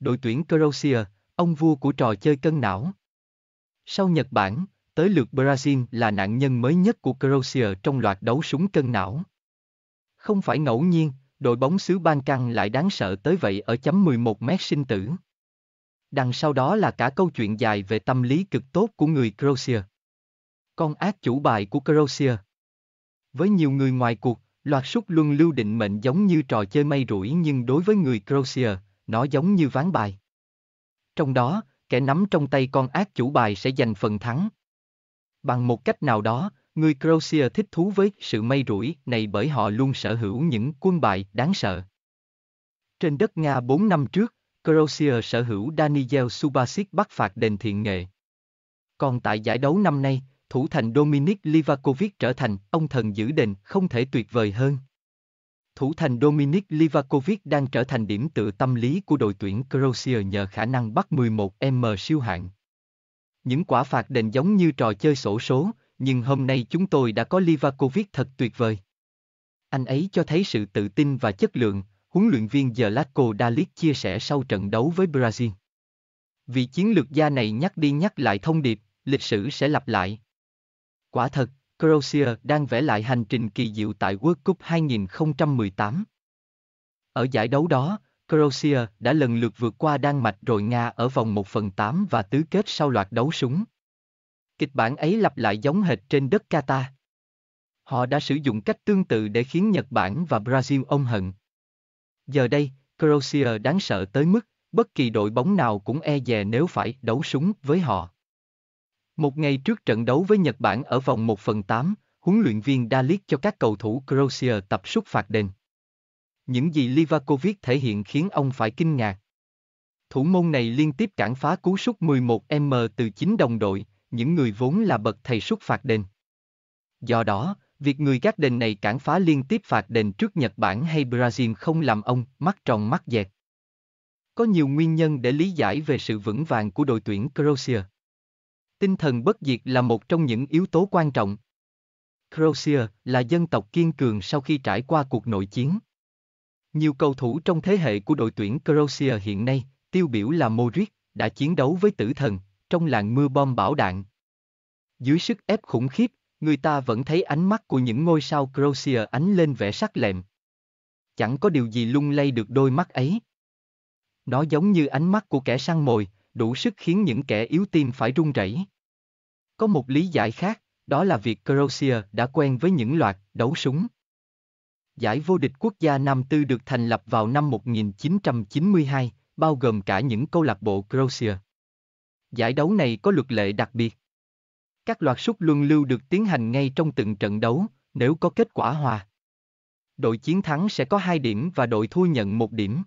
đội tuyển Croatia, ông vua của trò chơi cân não. Sau Nhật Bản, tới lượt Brazil là nạn nhân mới nhất của Croatia trong loạt đấu súng cân não. Không phải ngẫu nhiên, đội bóng xứ Ban Căng lại đáng sợ tới vậy ở chấm 11 mét sinh tử. Đằng sau đó là cả câu chuyện dài về tâm lý cực tốt của người Croatia. Con ác chủ bài của Croatia. Với nhiều người ngoài cuộc, loạt sút luân lưu định mệnh giống như trò chơi may rủi nhưng đối với người Croatia, nó giống như ván bài. Trong đó, kẻ nắm trong tay con ác chủ bài sẽ giành phần thắng. Bằng một cách nào đó, người Croatia thích thú với sự may rủi này bởi họ luôn sở hữu những quân bài đáng sợ. Trên đất Nga 4 năm trước, Croatia sở hữu Daniel Subasic bắt phạt đền thiện nghệ. Còn tại giải đấu năm nay, thủ thành Dominic Livakovic trở thành ông thần giữ đền không thể tuyệt vời hơn. Thủ thành Dominic Livakovic đang trở thành điểm tựa tâm lý của đội tuyển Croatia nhờ khả năng bắt 11m siêu hạng. Những quả phạt đền giống như trò chơi sổ số, nhưng hôm nay chúng tôi đã có Livakovic thật tuyệt vời. Anh ấy cho thấy sự tự tin và chất lượng, huấn luyện viên Zlatko Dalic chia sẻ sau trận đấu với Brazil. Vị chiến lược gia này nhắc đi nhắc lại thông điệp, lịch sử sẽ lặp lại. Quả thật, Croatia đang vẽ lại hành trình kỳ diệu tại World Cup 2018. Ở giải đấu đó, Croatia đã lần lượt vượt qua Đan Mạch rồi Nga ở vòng 1 phần 8 và tứ kết sau loạt đấu súng. Kịch bản ấy lặp lại giống hệt trên đất Qatar. Họ đã sử dụng cách tương tự để khiến Nhật Bản và Brazil ôm hận. Giờ đây, Croatia đáng sợ tới mức bất kỳ đội bóng nào cũng e dè nếu phải đấu súng với họ. Một ngày trước trận đấu với Nhật Bản ở vòng 1 phần 8, huấn luyện viên Dalit cho các cầu thủ Croatia tập sút phạt đền. Những gì Livakovic thể hiện khiến ông phải kinh ngạc. Thủ môn này liên tiếp cản phá cú sút 11m từ chính đồng đội, những người vốn là bậc thầy sút phạt đền. Do đó, việc người gác đền này cản phá liên tiếp phạt đền trước Nhật Bản hay Brazil không làm ông mắt tròn mắt dẹt. Có nhiều nguyên nhân để lý giải về sự vững vàng của đội tuyển Croatia. Tinh thần bất diệt là một trong những yếu tố quan trọng. Croatia là dân tộc kiên cường sau khi trải qua cuộc nội chiến. Nhiều cầu thủ trong thế hệ của đội tuyển Croatia hiện nay, tiêu biểu là Modric, đã chiến đấu với tử thần, trong làn mưa bom bão đạn. Dưới sức ép khủng khiếp, người ta vẫn thấy ánh mắt của những ngôi sao Croatia ánh lên vẻ sắc lẹm. Chẳng có điều gì lung lay được đôi mắt ấy. Nó giống như ánh mắt của kẻ săn mồi, đủ sức khiến những kẻ yếu tim phải run rẩy. Có một lý giải khác, đó là việc Croatia đã quen với những loạt đấu súng. Giải vô địch quốc gia Nam Tư được thành lập vào năm 1992, bao gồm cả những câu lạc bộ Croatia. Giải đấu này có luật lệ đặc biệt. Các loạt sút luân lưu được tiến hành ngay trong từng trận đấu, nếu có kết quả hòa. Đội chiến thắng sẽ có 2 điểm và đội thua nhận 1 điểm.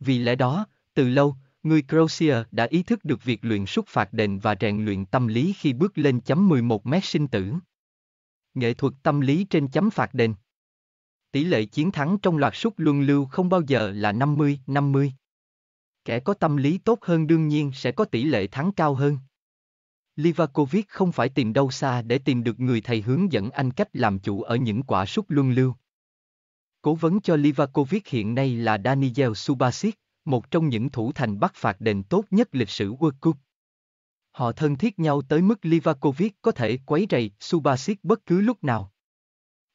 Vì lẽ đó, từ lâu, người Crozier đã ý thức được việc luyện xúc phạt đền và rèn luyện tâm lý khi bước lên chấm 11 mét sinh tử. Nghệ thuật tâm lý trên chấm phạt đền. Tỷ lệ chiến thắng trong loạt sút luân lưu không bao giờ là 50-50. Kẻ có tâm lý tốt hơn đương nhiên sẽ có tỷ lệ thắng cao hơn. Livakovic không phải tìm đâu xa để tìm được người thầy hướng dẫn anh cách làm chủ ở những quả sút luân lưu. Cố vấn cho Livakovic hiện nay là Daniel Subasic, một trong những thủ thành bắt phạt đền tốt nhất lịch sử World Cup. Họ thân thiết nhau tới mức Livakovic có thể quấy rầy Subasic bất cứ lúc nào.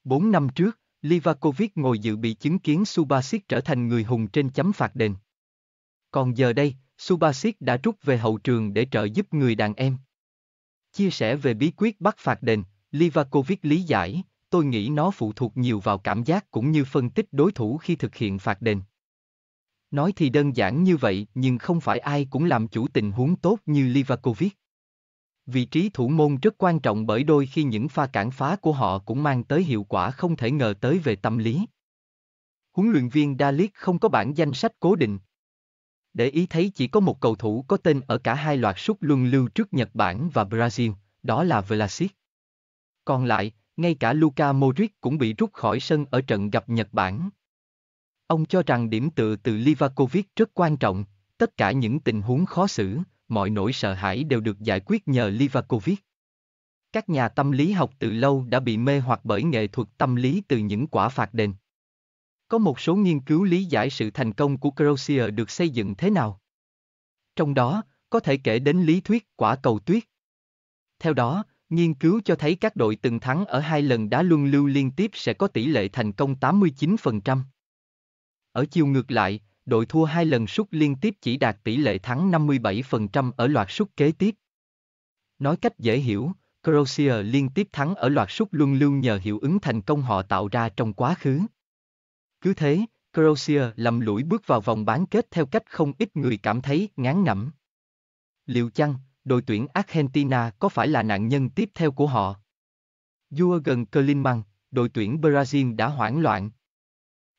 Bốn năm trước, Livakovic ngồi dự bị chứng kiến Subasic trở thành người hùng trên chấm phạt đền. Còn giờ đây, Subasic đã rút về hậu trường để trợ giúp người đàn em. Chia sẻ về bí quyết bắt phạt đền, Livakovic lý giải, tôi nghĩ nó phụ thuộc nhiều vào cảm giác cũng như phân tích đối thủ khi thực hiện phạt đền. Nói thì đơn giản như vậy nhưng không phải ai cũng làm chủ tình huống tốt như Livakovic. Vị trí thủ môn rất quan trọng bởi đôi khi những pha cản phá của họ cũng mang tới hiệu quả không thể ngờ tới về tâm lý. Huấn luyện viên Dalit không có bản danh sách cố định. Để ý thấy chỉ có một cầu thủ có tên ở cả hai loạt sút luân lưu trước Nhật Bản và Brazil, đó là Vlasic. Còn lại, ngay cả Luka Modric cũng bị rút khỏi sân ở trận gặp Nhật Bản. Ông cho rằng điểm tựa từ Livakovic rất quan trọng, tất cả những tình huống khó xử, mọi nỗi sợ hãi đều được giải quyết nhờ Livakovic. Các nhà tâm lý học từ lâu đã bị mê hoặc bởi nghệ thuật tâm lý từ những quả phạt đền. Có một số nghiên cứu lý giải sự thành công của Crozier được xây dựng thế nào. Trong đó, có thể kể đến lý thuyết quả cầu tuyết. Theo đó, nghiên cứu cho thấy các đội từng thắng ở hai lần đá luân lưu liên tiếp sẽ có tỷ lệ thành công 89%. Ở chiều ngược lại, đội thua hai lần sút liên tiếp chỉ đạt tỷ lệ thắng 57% ở loạt sút kế tiếp. Nói cách dễ hiểu, Croatia liên tiếp thắng ở loạt sút luân lưu nhờ hiệu ứng thành công họ tạo ra trong quá khứ. Cứ thế, Croatia lầm lũi bước vào vòng bán kết theo cách không ít người cảm thấy ngán ngẩm. Liệu chăng, đội tuyển Argentina có phải là nạn nhân tiếp theo của họ? Jurgen Klinsmann, đội tuyển Brazil đã hoảng loạn,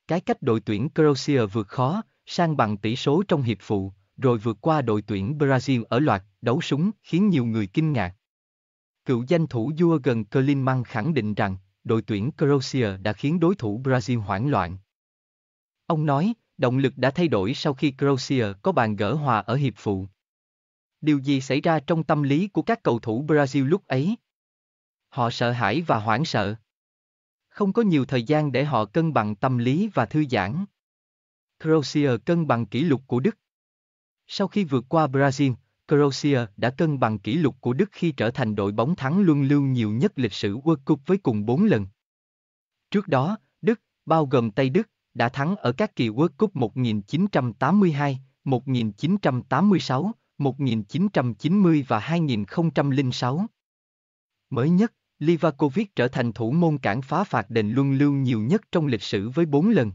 cái cách đội tuyển Croatia vượt khó, sang bằng tỷ số trong hiệp phụ, rồi vượt qua đội tuyển Brazil ở loạt đấu súng khiến nhiều người kinh ngạc. Cựu danh thủ vua gần Klinsmann khẳng định rằng đội tuyển Croatia đã khiến đối thủ Brazil hoảng loạn. Ông nói, động lực đã thay đổi sau khi Croatia có bàn gỡ hòa ở hiệp phụ. Điều gì xảy ra trong tâm lý của các cầu thủ Brazil lúc ấy? Họ sợ hãi và hoảng sợ không có nhiều thời gian để họ cân bằng tâm lý và thư giãn. Croatia cân bằng kỷ lục của Đức Sau khi vượt qua Brazil, Croatia đã cân bằng kỷ lục của Đức khi trở thành đội bóng thắng luân lưu nhiều nhất lịch sử World Cup với cùng 4 lần. Trước đó, Đức, bao gồm Tây Đức, đã thắng ở các kỳ World Cup 1982, 1986, 1990 và 2006. Mới nhất, Livakovic trở thành thủ môn cản phá phạt đền luân lưu nhiều nhất trong lịch sử với 4 lần.